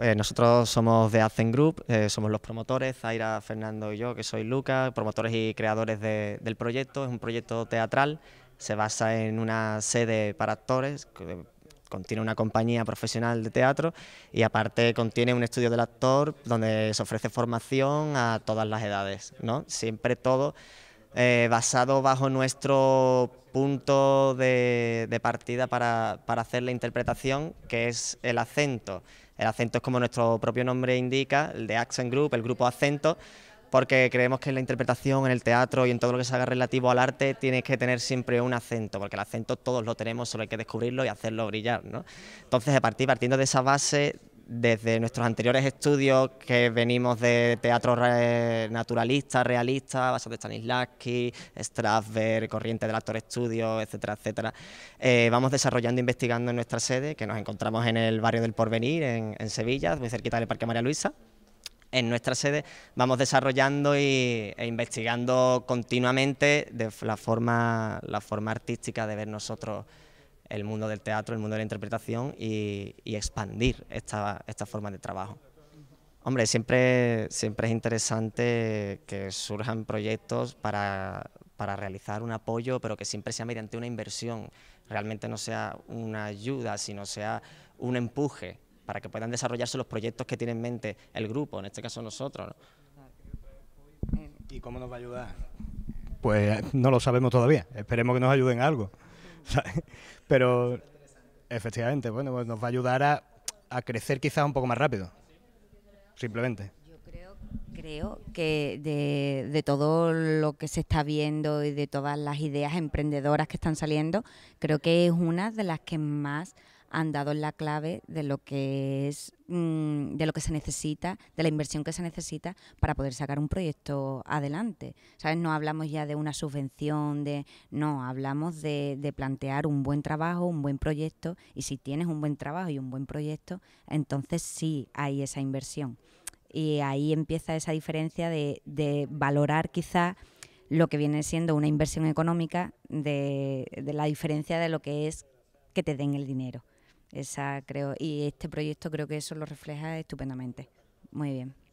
Eh, nosotros somos de Azen Group, eh, somos los promotores, Zaira, Fernando y yo, que soy Lucas, promotores y creadores del proyecto. Es un proyecto teatral, se basa en una sede para actores, contiene una compañía profesional de teatro y aparte contiene un estudio del actor donde se ofrece formación a todas las edades, ¿no? Siempre todo eh, basado bajo nuestro punto de de partida para, hacer la interpretación, que es el acento. El acento es como nuestro propio nombre indica, el de Accent Group, el grupo acento, porque creemos que en la interpretación, en el teatro y en todo lo que se haga relativo al arte, tienes que tener siempre un acento, porque el acento todos lo tenemos, solo hay que descubrirlo y hacerlo brillar. ¿no? Entonces, a partir, partiendo de esa base, desde nuestros anteriores estudios, que venimos de teatro naturalista, realista, basado en Stanislavski, Strasberg, Corriente del Actor Estudio, etcétera, etcétera, eh, vamos desarrollando e investigando en nuestra sede, que nos encontramos en el barrio del Porvenir, en, Sevilla, muy cerquita del Parque María Luisa en nuestra sede vamos desarrollando y, e investigando continuamente de la forma, la forma artística de ver nosotros el mundo del teatro, el mundo de la interpretación y, expandir esta, esta forma de trabajo. Hombre, siempre, siempre es interesante que surjan proyectos para, realizar un apoyo, pero que siempre sea mediante una inversión, realmente no sea una ayuda, sino sea un empuje para que puedan desarrollarse los proyectos que tiene en mente el grupo, en este caso nosotros. ¿Y cómo nos va a ayudar? Pues no lo sabemos todavía, esperemos que nos ayuden algo. Pero efectivamente, bueno, pues nos va a ayudar a, crecer quizás un poco más rápido. Simplemente Yo creo que de, todo lo que se está viendo y de todas las ideas emprendedoras que están saliendo, creo que es una de las que más han dado la clave de lo que es mm, de lo que se necesita, de la inversión que se necesita para poder sacar un proyecto adelante. ¿Sabes? No hablamos ya de una subvención, de no, hablamos de, plantear un buen trabajo, un buen proyecto, y si tienes un buen trabajo y un buen proyecto, entonces sí hay esa inversión. Y ahí empieza esa diferencia de, de valorar quizá lo que viene siendo una inversión económica de la diferencia de lo que es que te den el dinero. Esa creo, y este proyecto creo que eso lo refleja estupendamente. Muy bien.